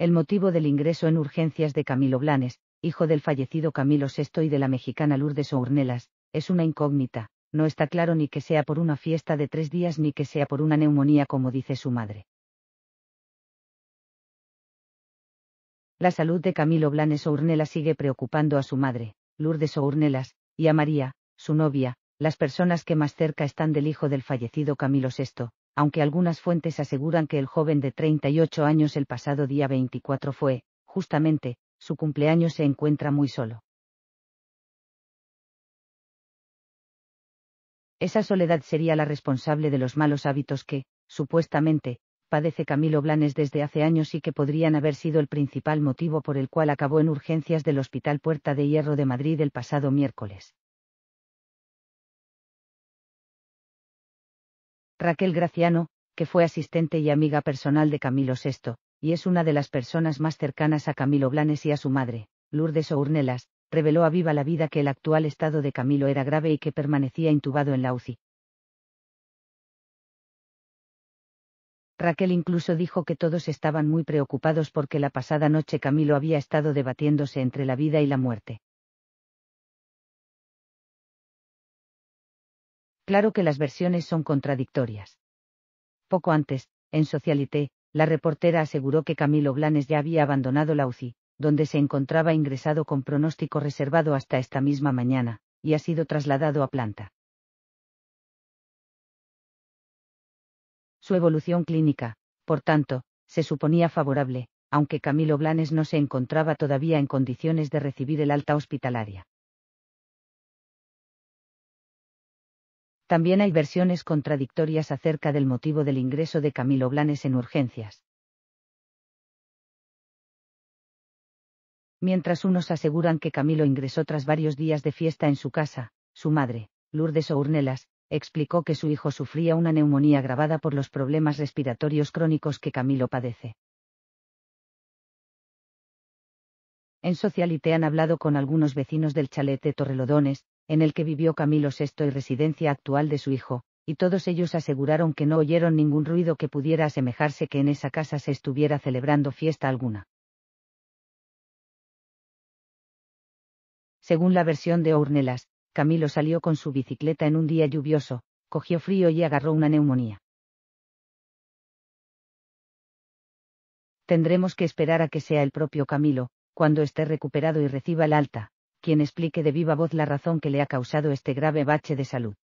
el motivo del ingreso en urgencias de Camilo Blanes, hijo del fallecido Camilo VI y de la mexicana Lourdes Ournelas, es una incógnita, no está claro ni que sea por una fiesta de tres días ni que sea por una neumonía como dice su madre. La salud de Camilo Blanes Ournelas sigue preocupando a su madre, Lourdes Ournelas, y a María, su novia, las personas que más cerca están del hijo del fallecido Camilo VI, aunque algunas fuentes aseguran que el joven de 38 años el pasado día 24 fue, justamente, su cumpleaños se encuentra muy solo. Esa soledad sería la responsable de los malos hábitos que, supuestamente, padece Camilo Blanes desde hace años y que podrían haber sido el principal motivo por el cual acabó en urgencias del Hospital Puerta de Hierro de Madrid el pasado miércoles. Raquel Graciano, que fue asistente y amiga personal de Camilo VI, y es una de las personas más cercanas a Camilo Blanes y a su madre, Lourdes Ournelas, reveló a viva la vida que el actual estado de Camilo era grave y que permanecía intubado en la UCI. Raquel incluso dijo que todos estaban muy preocupados porque la pasada noche Camilo había estado debatiéndose entre la vida y la muerte. Claro que las versiones son contradictorias. Poco antes, en Socialité, la reportera aseguró que Camilo Blanes ya había abandonado la UCI, donde se encontraba ingresado con pronóstico reservado hasta esta misma mañana, y ha sido trasladado a planta. Su evolución clínica, por tanto, se suponía favorable, aunque Camilo Blanes no se encontraba todavía en condiciones de recibir el alta hospitalaria. También hay versiones contradictorias acerca del motivo del ingreso de Camilo Blanes en urgencias. Mientras unos aseguran que Camilo ingresó tras varios días de fiesta en su casa, su madre, Lourdes Ournelas, explicó que su hijo sufría una neumonía agravada por los problemas respiratorios crónicos que Camilo padece. En Socialite han hablado con algunos vecinos del chalet de Torrelodones, en el que vivió Camilo VI y residencia actual de su hijo, y todos ellos aseguraron que no oyeron ningún ruido que pudiera asemejarse que en esa casa se estuviera celebrando fiesta alguna. Según la versión de Ornelas, Camilo salió con su bicicleta en un día lluvioso, cogió frío y agarró una neumonía. Tendremos que esperar a que sea el propio Camilo, cuando esté recuperado y reciba el alta, quien explique de viva voz la razón que le ha causado este grave bache de salud.